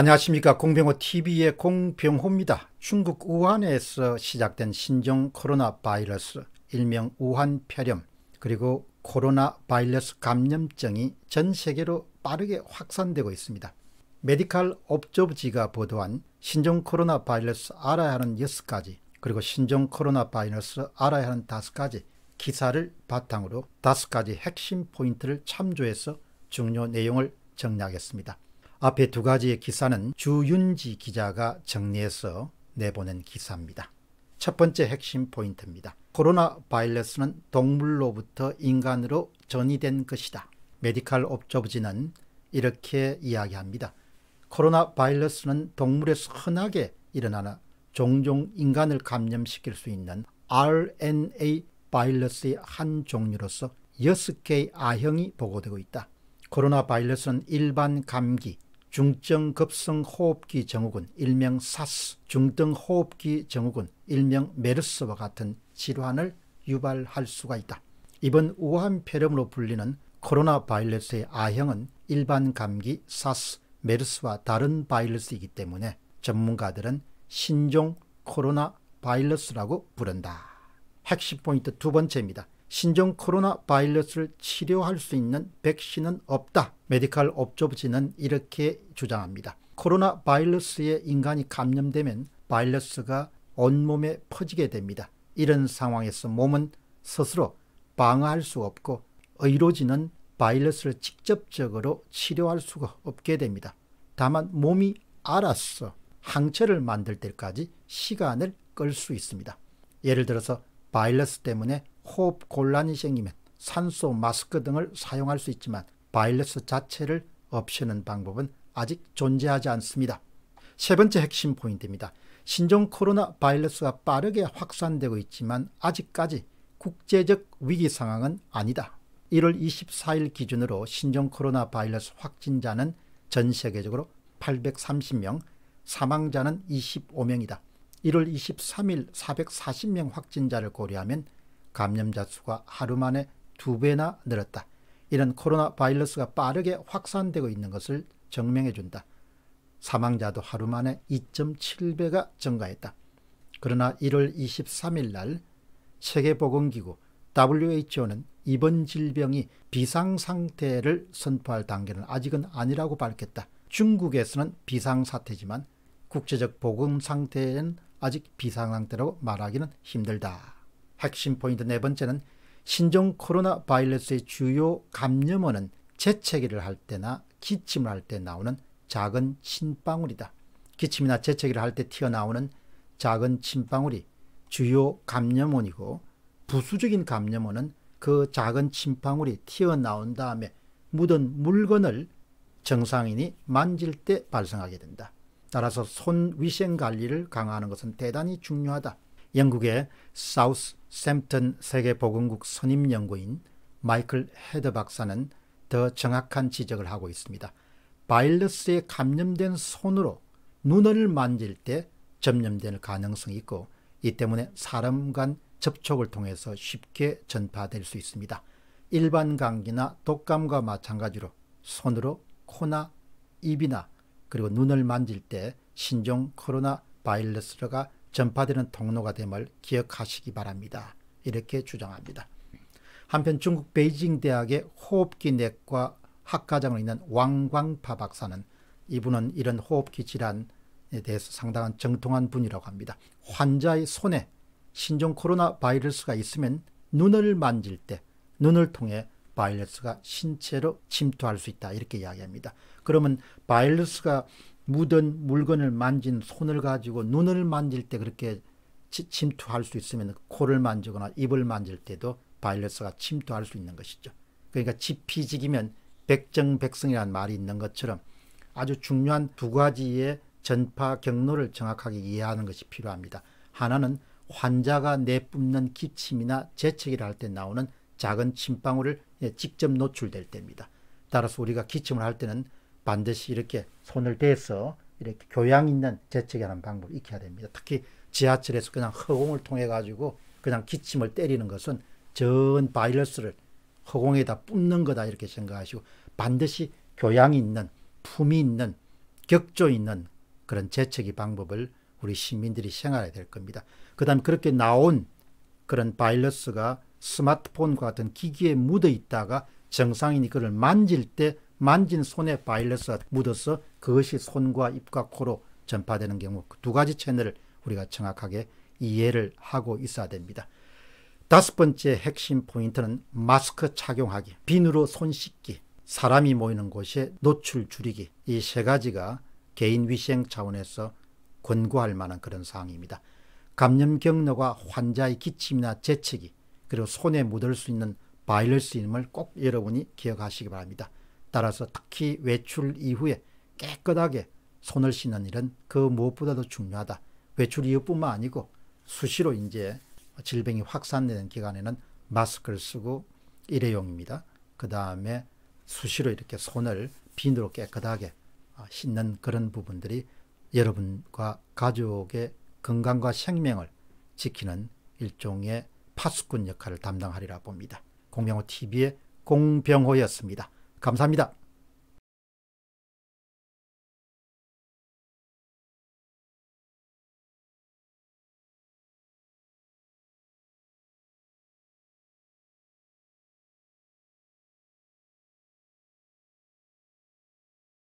안녕하십니까 공병호 TV의 공병호입니다. 중국 우한에서 시작된 신종 코로나 바이러스 일명 우한 폐렴 그리고 코로나 바이러스 감염증이 전 세계로 빠르게 확산되고 있습니다. 메디칼 업조지가 보도한 신종 코로나 바이러스 알아야 하는 6가지 그리고 신종 코로나 바이러스 알아야 하는 5가지 기사를 바탕으로 5가지 핵심 포인트를 참조해서 중요 내용을 정리하겠습니다. 앞에 두 가지의 기사는 주윤지 기자가 정리해서 내보낸 기사입니다. 첫 번째 핵심 포인트입니다. 코로나 바이러스는 동물로부터 인간으로 전이된 것이다. 메디칼 옵저브지는 이렇게 이야기합니다. 코로나 바이러스는 동물에서 흔하게 일어나나 종종 인간을 감염시킬 수 있는 RNA 바이러스의 한 종류로서 6개의 아형이 보고되고 있다. 코로나 바이러스는 일반 감기, 중증급성 호흡기 증후군 일명 사스, 중등 호흡기 증후군 일명 메르스와 같은 질환을 유발할 수가 있다. 이번 우한폐렴으로 불리는 코로나 바이러스의 아형은 일반 감기 사스, 메르스와 다른 바이러스이기 때문에 전문가들은 신종 코로나 바이러스라고 부른다. 핵심 포인트 두 번째입니다. 신종 코로나 바이러스를 치료할 수 있는 백신은 없다. 메디칼 업조부지는 이렇게 주장합니다. 코로나 바이러스에 인간이 감염되면 바이러스가 온몸에 퍼지게 됩니다. 이런 상황에서 몸은 스스로 방어할 수 없고 의료진은 바이러스를 직접적으로 치료할 수가 없게 됩니다. 다만 몸이 알아서 항체를 만들 때까지 시간을 끌 수 있습니다. 예를 들어서 바이러스 때문에 호흡 곤란이 생기면 산소 마스크 등을 사용할 수 있지만 바이러스 자체를 없애는 방법은 아직 존재하지 않습니다. 세 번째 핵심 포인트입니다. 신종 코로나 바이러스가 빠르게 확산되고 있지만 아직까지 국제적 위기 상황은 아니다. 1월 24일 기준으로 신종 코로나 바이러스 확진자는 전 세계적으로 830명, 사망자는 25명이다. 1월 23일 440명 확진자를 고려하면 감염자 수가 하루 만에 두 배나 늘었다. 이런 코로나 바이러스가 빠르게 확산되고 있는 것을 증명해 준다. 사망자도 하루 만에 2.7배가 증가했다. 그러나 1월 23일 날 세계보건기구 WHO는 이번 질병이 비상상태를 선포할 단계는 아직은 아니라고 밝혔다. 중국에서는 비상사태지만 국제적 보건 상태엔 아직 비상상태라고 말하기는 힘들다. 핵심 포인트 네 번째는 신종 코로나 바이러스의 주요 감염원은 재채기를 할 때나 기침을 할 때 나오는 작은 침방울이다. 기침이나 재채기를 할 때 튀어나오는 작은 침방울이 주요 감염원이고 부수적인 감염원은 그 작은 침방울이 튀어나온 다음에 묻은 물건을 정상인이 만질 때 발생하게 된다. 따라서 손 위생 관리를 강화하는 것은 대단히 중요하다. 영국의 사우스 샘튼 세계보건국 선임 연구인 마이클 헤드 박사는 더 정확한 지적을 하고 있습니다. 바이러스에 감염된 손으로 눈을 만질 때 점염될 가능성이 있고 이 때문에 사람 간 접촉을 통해서 쉽게 전파될 수 있습니다. 일반 감기나 독감과 마찬가지로 손으로 코나 입이나 그리고 눈을 만질 때 신종 코로나 바이러스가 전파되는 통로가 됨을 기억하시기 바랍니다. 이렇게 주장합니다. 한편 중국 베이징 대학의 호흡기 내과 학과장으로 있는 왕광파 박사는 이분은 이런 호흡기 질환에 대해서 상당한 정통한 분이라고 합니다. 환자의 손에 신종 코로나 바이러스가 있으면 눈을 만질 때 눈을 통해 바이러스가 신체로 침투할 수 있다 이렇게 이야기합니다. 그러면 바이러스가 묻은 물건을 만진 손을 가지고 눈을 만질 때 그렇게 침투할 수 있으면 코를 만지거나 입을 만질 때도 바이러스가 침투할 수 있는 것이죠. 그러니까 지피지기면 백정백성이라는 말이 있는 것처럼 아주 중요한 두 가지의 전파 경로를 정확하게 이해하는 것이 필요합니다. 하나는 환자가 내뿜는 기침이나 재채기를 할 때 나오는 작은 침방울을 예, 직접 노출될 때입니다. 따라서 우리가 기침을 할 때는 반드시 이렇게 손을 대서 이렇게 교양 있는 재채기 하는 방법을 익혀야 됩니다. 특히 지하철에서 그냥 허공을 통해 가지고 그냥 기침을 때리는 것은 전 바이러스를 허공에다 뿜는 거다 이렇게 생각하시고 반드시 교양 있는 품이 있는 격조 있는 그런 재채기 방법을 우리 시민들이 생활해야 될 겁니다. 그 다음 그렇게 나온 그런 바이러스가 스마트폰과 같은 기기에 묻어 있다가 정상인이 그를 만질 때 만진 손에 바이러스가 묻어서 그것이 손과 입과 코로 전파되는 경우 그두 가지 채널을 우리가 정확하게 이해를 하고 있어야 됩니다. 다섯 번째 핵심 포인트는 마스크 착용하기, 비누로 손 씻기, 사람이 모이는 곳에 노출 줄이기 이 세 가지가 개인 위생 차원에서 권고할 만한 그런 사항입니다. 감염 경로가 환자의 기침이나 재채기, 그리고 손에 묻을 수 있는 바이러스임을 꼭 여러분이 기억하시기 바랍니다. 따라서 특히 외출 이후에 깨끗하게 손을 씻는 일은 그 무엇보다도 중요하다. 외출 이후뿐만 아니고 수시로 이제 질병이 확산되는 기간에는 마스크를 쓰고 일회용입니다. 그 다음에 수시로 이렇게 손을 비누로 깨끗하게 아, 씻는 그런 부분들이 여러분과 가족의 건강과 생명을 지키는 일종의 파수꾼 역할을 담당하리라 봅니다. 공병호 TV의 공병호였습니다. 감사합니다.